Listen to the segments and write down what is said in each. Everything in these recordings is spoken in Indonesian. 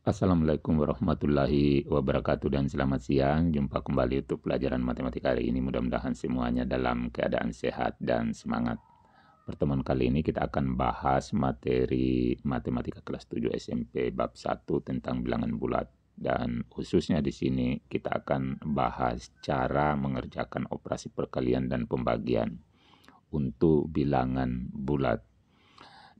Assalamualaikum warahmatullahi wabarakatuh dan selamat siang. Jumpa kembali untuk pelajaran matematika hari ini. Mudah-mudahan semuanya dalam keadaan sehat dan semangat. Pertemuan kali ini kita akan bahas materi matematika kelas 7 SMP bab 1 tentang bilangan bulat dan khususnya di sini kita akan bahas cara mengerjakan operasi perkalian dan pembagian untuk bilangan bulat.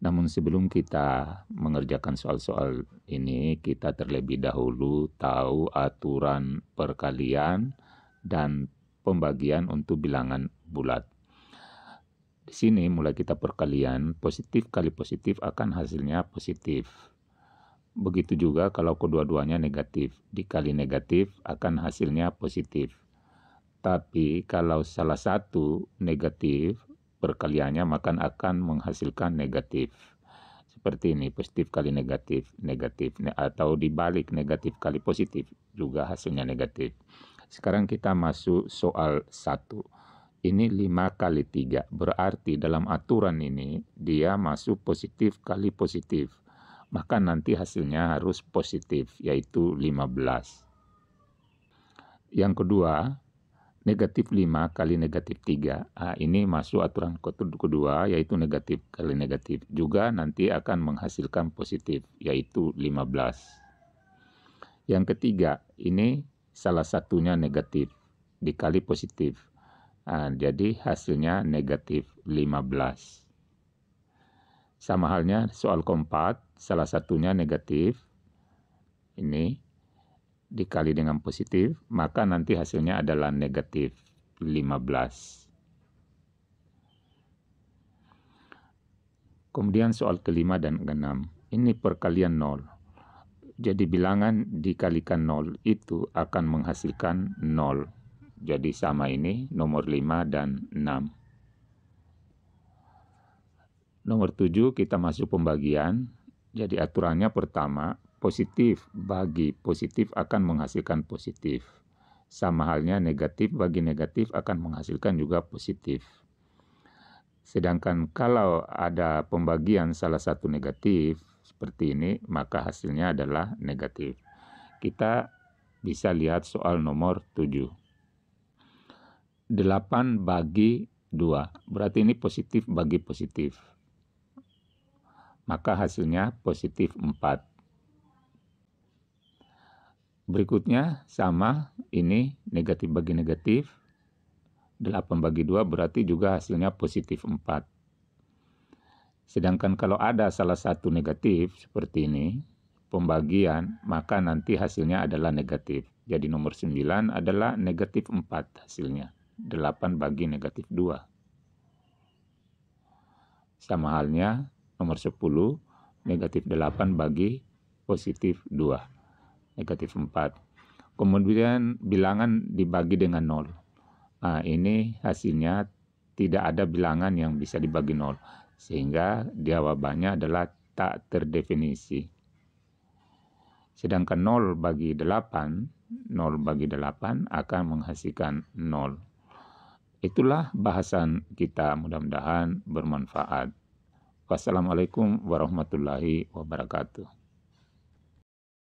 Namun sebelum kita mengerjakan soal-soal ini, kita terlebih dahulu tahu aturan perkalian dan pembagian untuk bilangan bulat. Di sini mulai kita perkalian, positif kali positif akan hasilnya positif. Begitu juga kalau kedua-duanya negatif, dikali negatif akan hasilnya positif. Tapi kalau salah satu negatif, perkaliannya maka akan menghasilkan negatif. Seperti ini, positif kali negatif, negatif, atau dibalik negatif kali positif, juga hasilnya negatif. Sekarang kita masuk soal satu Ini lima kali tiga berarti dalam aturan ini dia masuk positif kali positif. Maka nanti hasilnya harus positif, yaitu 15. Yang kedua, negatif 5 kali negatif 3. Nah, ini masuk aturan kedua yaitu negatif kali negatif juga nanti akan menghasilkan positif yaitu 15. Yang ketiga, ini salah satunya negatif dikali positif. Nah, jadi hasilnya negatif 15. Sama halnya soal keempat, salah satunya negatif. Ini dikali dengan positif, maka nanti hasilnya adalah negatif 15. Kemudian soal kelima dan keenam. Ini perkalian 0. Jadi bilangan dikalikan 0 itu akan menghasilkan 0. Jadi sama ini nomor 5 dan 6. Nomor 7 kita masuk pembagian. Jadi aturannya pertama Positif bagi positif akan menghasilkan positif. Sama halnya negatif bagi negatif akan menghasilkan juga positif. Sedangkan kalau ada pembagian salah satu negatif seperti ini, maka hasilnya adalah negatif. Kita bisa lihat soal nomor 7. 8 bagi 2. Berarti ini positif bagi positif. Maka hasilnya positif 4. Berikutnya sama, ini negatif bagi negatif. 8 bagi 2 berarti juga hasilnya positif 4. Sedangkan kalau ada salah satu negatif seperti ini, pembagian, maka nanti hasilnya adalah negatif. Jadi nomor 9 adalah negatif 4 hasilnya. 8 bagi negatif 2. Sama halnya nomor 10, negatif 8 bagi positif 2 negatif 4. Kemudian bilangan dibagi dengan 0. Nah, ini hasilnya tidak ada bilangan yang bisa dibagi 0. Sehingga jawabannya adalah tak terdefinisi. Sedangkan 0 bagi 8, 0 bagi 8 akan menghasilkan 0. Itulah bahasan kita mudah-mudahan bermanfaat. Wassalamualaikum warahmatullahi wabarakatuh.